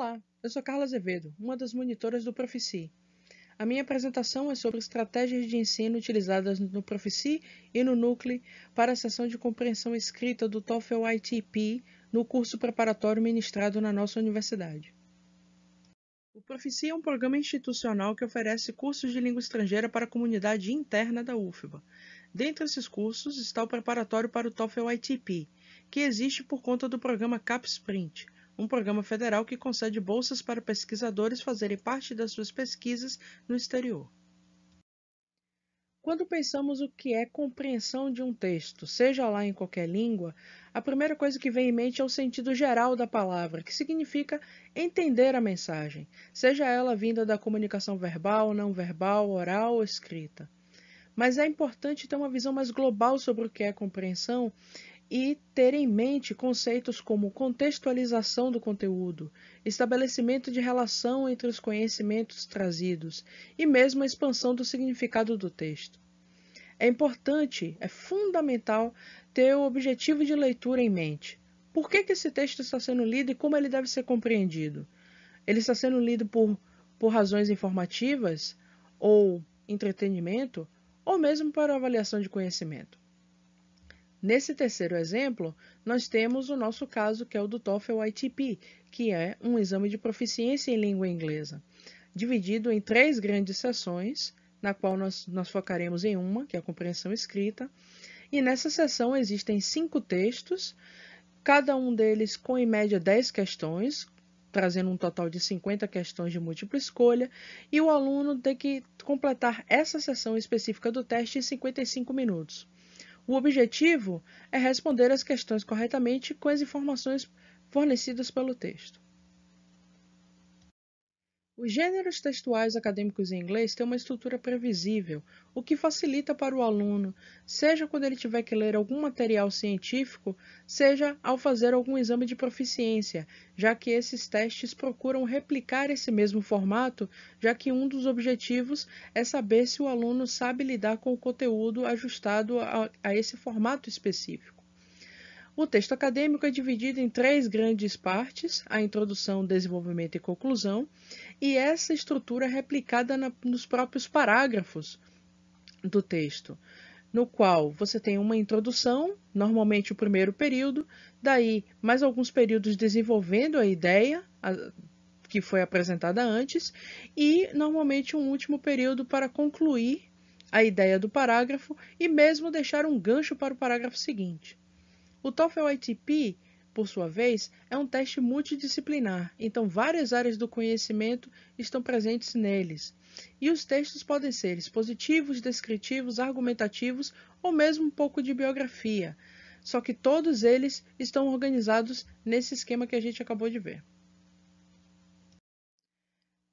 Olá, eu sou Carla Azevedo, uma das monitoras do Profici. A minha apresentação é sobre estratégias de ensino utilizadas no Profici e no Núcleo para a sessão de compreensão escrita do TOEFL ITP no curso preparatório ministrado na nossa universidade. O Profici é um programa institucional que oferece cursos de língua estrangeira para a comunidade interna da UFBA. Dentre esses cursos está o preparatório para o TOEFL ITP, que existe por conta do programa Cap Sprint um programa federal que concede bolsas para pesquisadores fazerem parte das suas pesquisas no exterior. Quando pensamos o que é compreensão de um texto, seja lá em qualquer língua, a primeira coisa que vem em mente é o sentido geral da palavra, que significa entender a mensagem, seja ela vinda da comunicação verbal, não verbal, oral ou escrita. Mas é importante ter uma visão mais global sobre o que é compreensão e ter em mente conceitos como contextualização do conteúdo, estabelecimento de relação entre os conhecimentos trazidos e mesmo a expansão do significado do texto. É importante, é fundamental ter o objetivo de leitura em mente. Por que, que esse texto está sendo lido e como ele deve ser compreendido? Ele está sendo lido por, por razões informativas ou entretenimento ou mesmo para avaliação de conhecimento. Nesse terceiro exemplo, nós temos o nosso caso, que é o do TOEFL ITP, que é um exame de proficiência em língua inglesa, dividido em três grandes sessões, na qual nós, nós focaremos em uma, que é a compreensão escrita, e nessa sessão existem cinco textos, cada um deles com em média 10 questões, trazendo um total de 50 questões de múltipla escolha, e o aluno tem que completar essa sessão específica do teste em 55 minutos. O objetivo é responder as questões corretamente com as informações fornecidas pelo texto. Os gêneros textuais acadêmicos em inglês têm uma estrutura previsível, o que facilita para o aluno, seja quando ele tiver que ler algum material científico, seja ao fazer algum exame de proficiência, já que esses testes procuram replicar esse mesmo formato, já que um dos objetivos é saber se o aluno sabe lidar com o conteúdo ajustado a, a esse formato específico. O texto acadêmico é dividido em três grandes partes: a introdução, desenvolvimento e conclusão, e essa estrutura é replicada na, nos próprios parágrafos do texto, no qual você tem uma introdução, normalmente o primeiro período, daí mais alguns períodos desenvolvendo a ideia, a, que foi apresentada antes, e normalmente um último período para concluir a ideia do parágrafo e mesmo deixar um gancho para o parágrafo seguinte. O TOEFL ITP, por sua vez, é um teste multidisciplinar, então várias áreas do conhecimento estão presentes neles. E os textos podem ser expositivos, descritivos, argumentativos ou mesmo um pouco de biografia. Só que todos eles estão organizados nesse esquema que a gente acabou de ver.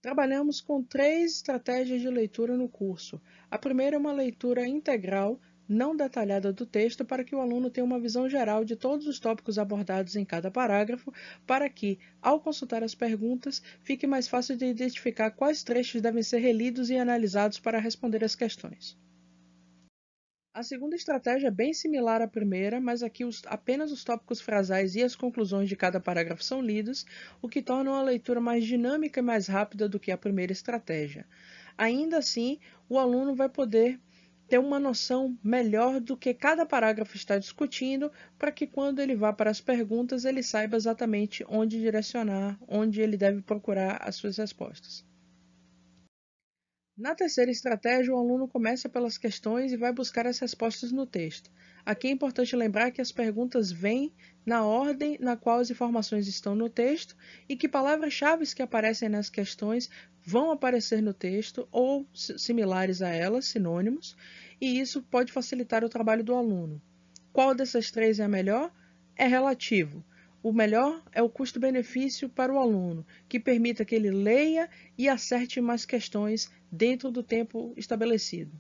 Trabalhamos com três estratégias de leitura no curso. A primeira é uma leitura integral, não detalhada do texto para que o aluno tenha uma visão geral de todos os tópicos abordados em cada parágrafo, para que, ao consultar as perguntas, fique mais fácil de identificar quais trechos devem ser relidos e analisados para responder as questões. A segunda estratégia é bem similar à primeira, mas aqui os, apenas os tópicos frasais e as conclusões de cada parágrafo são lidos, o que torna a leitura mais dinâmica e mais rápida do que a primeira estratégia. Ainda assim, o aluno vai poder ter uma noção melhor do que cada parágrafo está discutindo, para que quando ele vá para as perguntas ele saiba exatamente onde direcionar, onde ele deve procurar as suas respostas. Na terceira estratégia, o aluno começa pelas questões e vai buscar as respostas no texto. Aqui é importante lembrar que as perguntas vêm na ordem na qual as informações estão no texto e que palavras-chave que aparecem nas questões vão aparecer no texto ou similares a elas, sinônimos, e isso pode facilitar o trabalho do aluno. Qual dessas três é a melhor? É relativo. O melhor é o custo-benefício para o aluno, que permita que ele leia e acerte mais questões dentro do tempo estabelecido.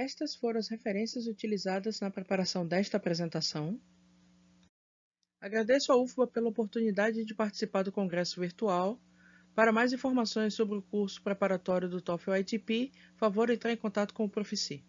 Estas foram as referências utilizadas na preparação desta apresentação. Agradeço à UFBA pela oportunidade de participar do congresso virtual. Para mais informações sobre o curso preparatório do TOEFL ITP, favor entrar em contato com o Profici.